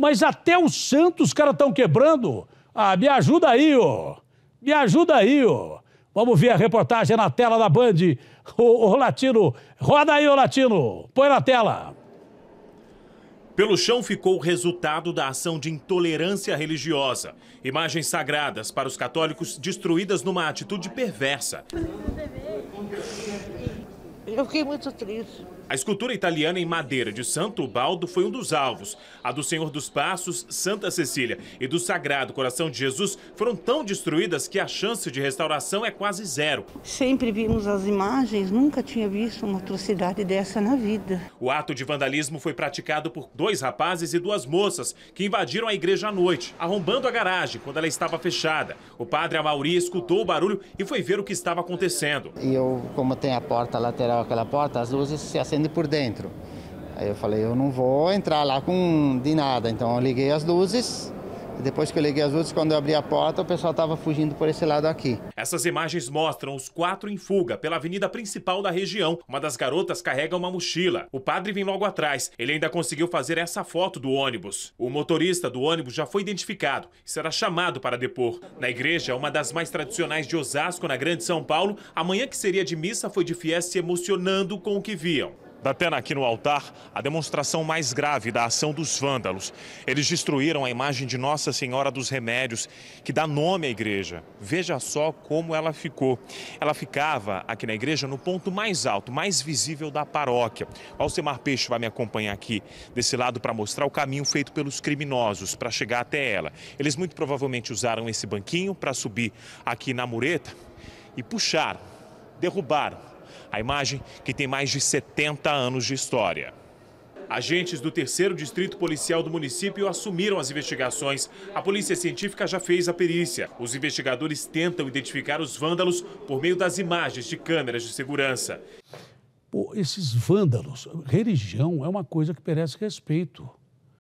Mas até o Santos os caras estão quebrando. Ah, me ajuda aí, ô. Me ajuda aí, ô. Vamos ver a reportagem na tela da Band. O Latino, roda aí, ô Latino. Põe na tela. Pelo chão ficou o resultado da ação de intolerância religiosa. Imagens sagradas para os católicos destruídas numa atitude perversa. Eu fiquei muito triste. A escultura italiana em madeira de Santo Baldo foi um dos alvos. A do Senhor dos Passos, Santa Cecília e do Sagrado Coração de Jesus foram tão destruídas que a chance de restauração é quase zero. Sempre vimos as imagens, nunca tinha visto uma atrocidade dessa na vida. O ato de vandalismo foi praticado por dois rapazes e duas moças que invadiram a igreja à noite, arrombando a garagem quando ela estava fechada. O padre Amauri escutou o barulho e foi ver o que estava acontecendo. E eu, como tem a porta lateral aquela porta, as luzes se acendem por dentro. Aí eu falei, eu não vou entrar lá com de nada. Então eu liguei as luzes depois que eu liguei as outras, quando eu abri a porta, o pessoal estava fugindo por esse lado aqui. Essas imagens mostram os quatro em fuga pela avenida principal da região. Uma das garotas carrega uma mochila. O padre vem logo atrás. Ele ainda conseguiu fazer essa foto do ônibus. O motorista do ônibus já foi identificado e será chamado para depor. Na igreja, uma das mais tradicionais de Osasco, na Grande São Paulo, a manhã que seria de missa foi de fiéis se emocionando com o que viam da Datena aqui no altar, a demonstração mais grave da ação dos vândalos. Eles destruíram a imagem de Nossa Senhora dos Remédios, que dá nome à igreja. Veja só como ela ficou. Ela ficava aqui na igreja no ponto mais alto, mais visível da paróquia. O Alcemar Peixe vai me acompanhar aqui desse lado para mostrar o caminho feito pelos criminosos para chegar até ela. Eles muito provavelmente usaram esse banquinho para subir aqui na mureta e puxar, derrubar a imagem que tem mais de 70 anos de história. Agentes do terceiro distrito policial do município assumiram as investigações. A polícia científica já fez a perícia. Os investigadores tentam identificar os vândalos por meio das imagens de câmeras de segurança. Pô, esses vândalos, religião é uma coisa que merece respeito.